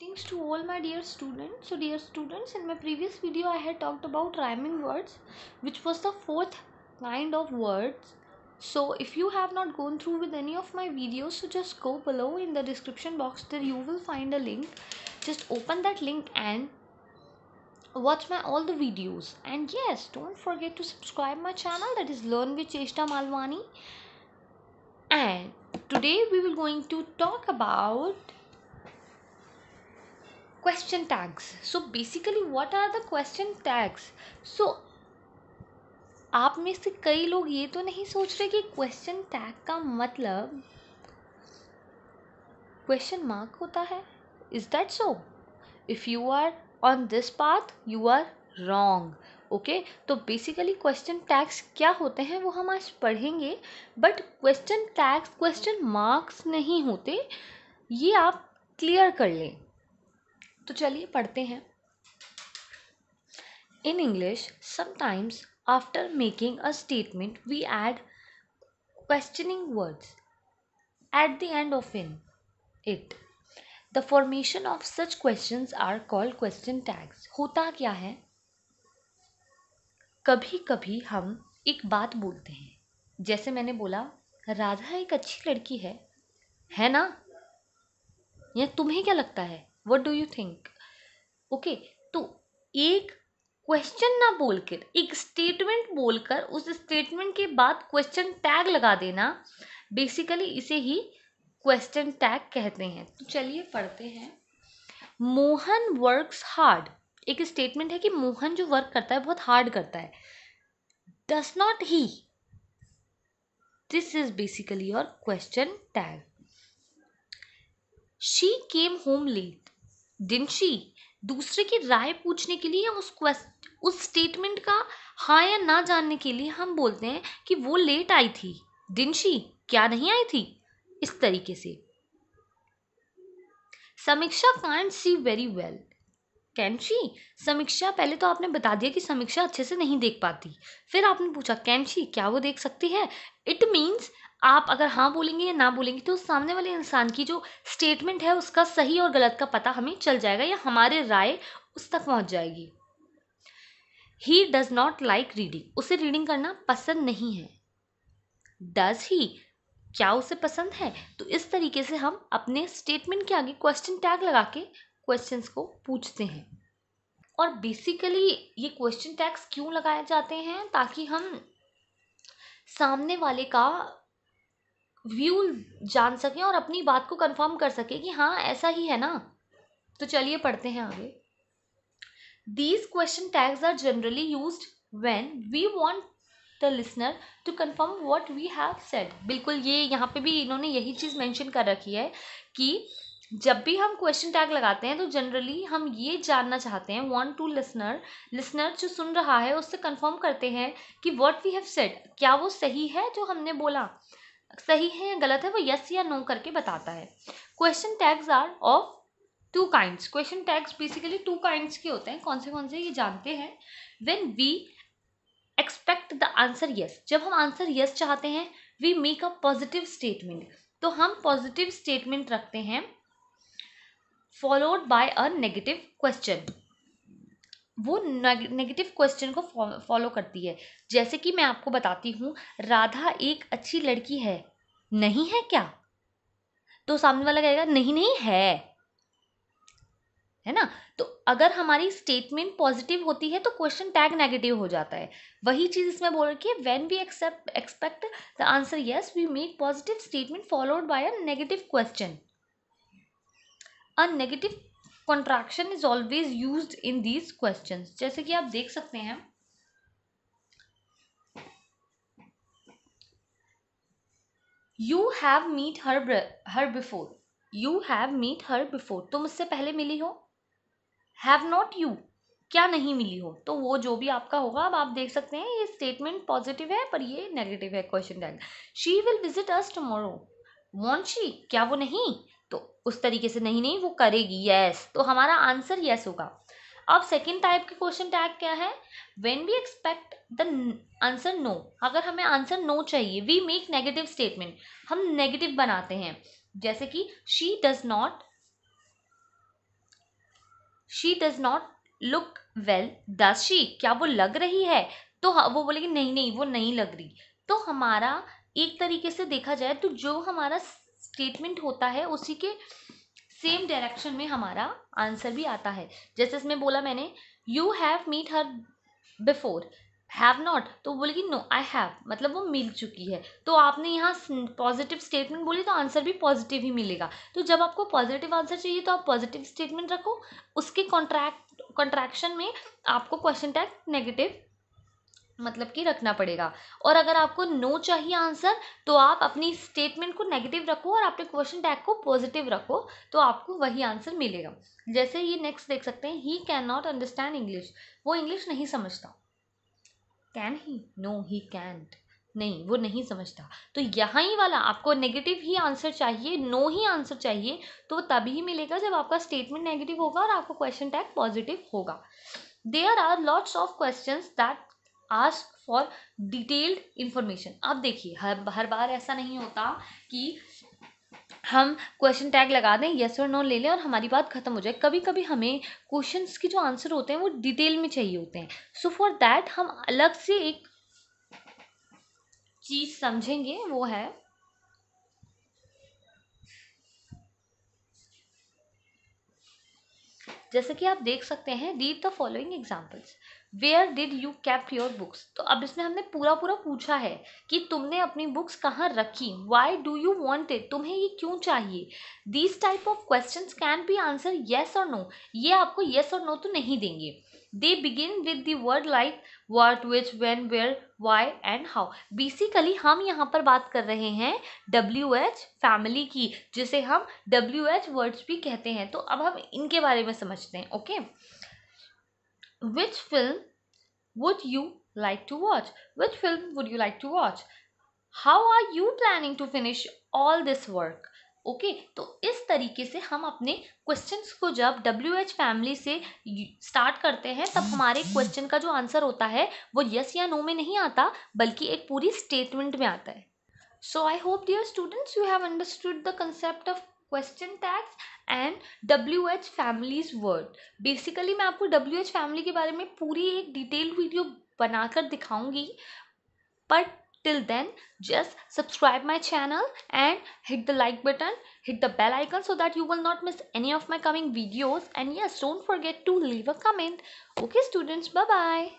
Greetings to all my dear students. So dear students, in my previous video I had talked about rhyming words which was the fourth kind of words. So if you have not gone through with any of my videos, so just go below in the description box there you will find a link. Just open that link and watch my all the videos. And yes, don't forget to subscribe my channel that is Learn with Cheshta Malwani. And today we will going to talk about question tags so basically what are the question tags so आप में से कई लोग ये तो नहीं सोच रहे कि क्वेश्चन टैग का मतलब क्वेश्चन मार्क होता है is that so if you are on this path you are wrong okay तो बेसिकली क्वेश्चन टैग्स क्या होते हैं वो हम आज पढ़ेंगे but question tags question marks नहीं होते ये आप क्लियर कर लें तो चलिए पढ़ते हैं in English sometimes after making a statement we add questioning words at the end of in it the formation of such question are called question tags होता क्या है कभी कभी हम एक बात बोलते हैं जैसे मैंने बोला राधा एक अच्छी लड़की है है ना या तुम्हें क्या लगता है what do you think okay तो एक क्वेश्चन ना बोलकर एक स्टेटमेंट बोलकर उस स्टेटमेंट के बाद क्वेश्चन टैग लगा देना बेसिकली इसे ही क्वेश्चन टैग कहते हैं तो चलिए पढ़ते हैं मोहन वर्क्स हार्ड एक स्टेटमेंट है कि मोहन जो वर्क करता है बहुत हार्ड करता है does not he this is basically your question tag she came home late she दूसरे की राय पूछने के लिए उस क्वेस्ट उस स्टेटमेंट का हाँ या ना जानने के लिए हम बोलते हैं कि वो लेट आई थी शी क्या नहीं आई थी इस तरीके से Samiksha can't see very well can she Samiksha पहले तो आपने बता दिया कि समीक्षा अच्छे से नहीं देख पाती फिर आपने पूछा कैन शी क्या वो देख सकती है इट मीन्स आप अगर हाँ बोलेंगे या ना बोलेंगे तो सामने वाले इंसान की जो स्टेटमेंट है उसका सही और गलत का पता हमें चल जाएगा या हमारे राय उस तक पहुँच जाएगी he does not like reading उसे रीडिंग करना पसंद नहीं है डज ही क्या उसे पसंद है तो इस तरीके से हम अपने स्टेटमेंट के आगे क्वेश्चन टैग लगा के क्वेश्चंस को पूछते हैं और बेसिकली ये क्वेश्चन टैग्स क्यों लगाए जाते हैं ताकि हम सामने वाले का व्यू जान सकें और अपनी बात को कंफर्म कर सकें कि हाँ ऐसा ही है ना तो चलिए पढ़ते हैं आगे these question tags are generally use when we want the listener to confirm what we have said बिल्कुल ये यहाँ पे भी इन्होंने यही चीज़ मैंशन कर रखी है कि जब भी हम क्वेश्चन टैग लगाते हैं तो जनरली हम ये जानना चाहते हैं वॉन्ट टू लिसनर लिसनर जो सुन रहा है उससे कन्फर्म करते हैं कि वॉट वी हैव सेड क्या वो सही है जो हमने बोला सही है या गलत है वो यस या नो करके बताता है question tags are of two kinds question tags basically two kinds के होते हैं कौन से कौन से ये जानते हैं when we expect the answer yes जब हम आंसर यस yes चाहते हैं we make a positive statement तो हम पॉजिटिव स्टेटमेंट रखते हैं followed by a negative question वो नेगेटिव क्वेश्चन को फॉलो करती है जैसे कि मैं आपको बताती हूँ राधा एक अच्छी लड़की है नहीं है क्या तो सामने वाला कहेगा नहीं नहीं है है ना तो अगर हमारी स्टेटमेंट पॉजिटिव होती है तो क्वेश्चन टैग नेगेटिव हो जाता है वही चीज़ इसमें बोल रखी है when we except expect the answer yes we make positive statement followed by a negative question a negative contraction is always use in these question जैसे कि आप देख सकते हैं you have meet her her before you have meet her before तुम उससे पहले मिली हो हैव नॉट यू क्या नहीं मिली हो तो वो जो भी आपका होगा अब आप देख सकते हैं ये स्टेटमेंट पॉजिटिव है पर ये नेगेटिव है question tag she will visit us tomorrow won't she क्या वो नहीं तो उस तरीके से नहीं नहीं वो करेगी यस तो हमारा आंसर यस होगा अब सेकेंड टाइप के क्वेश्चन टैग क्या है when we expect the answer no अगर हमें आंसर नो चाहिए वी मेक नेगेटिव स्टेटमेंट हम नेगेटिव बनाते हैं जैसे कि she does not she does not look well does she क्या वो लग रही है तो वो बोलेगी नहीं नहीं वो नहीं लग रही तो हमारा एक तरीके से देखा जाए तो जो हमारा स्टेटमेंट होता है उसी के सेम डायरेक्शन में हमारा आंसर भी आता है जैसे इसमें बोला मैंने you have meet her before have not तो बोलेगी नो आई हैव मतलब वो मिल चुकी है तो आपने यहाँ पॉजिटिव स्टेटमेंट बोली तो आंसर भी पॉजिटिव ही मिलेगा तो जब आपको पॉजिटिव आंसर चाहिए तो आप पॉजिटिव स्टेटमेंट रखो उसके कॉन्ट्रैक्ट कॉन्ट्रैक्शन में आपको क्वेश्चन टैग नेगेटिव मतलब कि रखना पड़ेगा और अगर आपको नो चाहिए आंसर तो आप अपनी स्टेटमेंट को नेगेटिव रखो और आपके क्वेश्चन टैग को पॉजिटिव रखो तो आपको वही आंसर मिलेगा जैसे ये नेक्स्ट देख सकते हैं he can not understand English वो इंग्लिश नहीं समझता can he no he can't नहीं वो नहीं समझता तो यहाँ ही वाला आपको नेगेटिव ही आंसर चाहिए नो ही आंसर चाहिए तो वो तभी मिलेगा जब आपका स्टेटमेंट नेगेटिव होगा और आपका क्वेश्चन टैग पॉजिटिव होगा there are lots of question that ask for detailed information अब देखिए हर हर बार ऐसा नहीं होता कि हम क्वेश्चन टैग लगा दें येस और नो ले लें और हमारी बात खत्म हो जाए कभी कभी हमें क्वेश्चंस के जो आंसर होते हैं वो डिटेल में चाहिए होते हैं सो फॉर दैट हम अलग से एक चीज़ समझेंगे वो है जैसे कि आप देख सकते हैं read the following examples where did you kept your books तो अब इसमें हमने पूरा पूरा पूछा है कि तुमने अपनी बुक्स कहाँ रखी why do you want it तुम्हें ये क्यों चाहिए these type of question can be answer yes और नो ये आपको येस और नो तो नहीं देंगे they begin with third like word which when where why and how basically हम यहाँ पर बात कर रहे हैं डब्ल्यू एच फैमिली की जिसे हम डब्ल्यू एच वर्ड्स भी कहते हैं तो अब हम इनके बारे में समझते हैं okay which film would you like to watch which film would you like to watch how are you planning to finish all this work okay तो इस तरीके से हम अपने क्वेश्चंस को जब डब्ल्यू एच फैमिली से स्टार्ट करते हैं तब हमारे क्वेश्चन का जो आंसर होता है वो यस या नो में नहीं आता बल्कि एक पूरी स्टेटमेंट में आता है so I hope dear students you have understood the concept of question tags and W H families word basically मैं आपको डब्ल्यू एच फैमिली के बारे में पूरी एक डिटेल वीडियो बनाकर दिखाऊंगी but till then just subscribe my channel and hit the like button hit the bell icon so that you will not miss any of my coming videos and yes don't forget to leave a comment okay students bye bye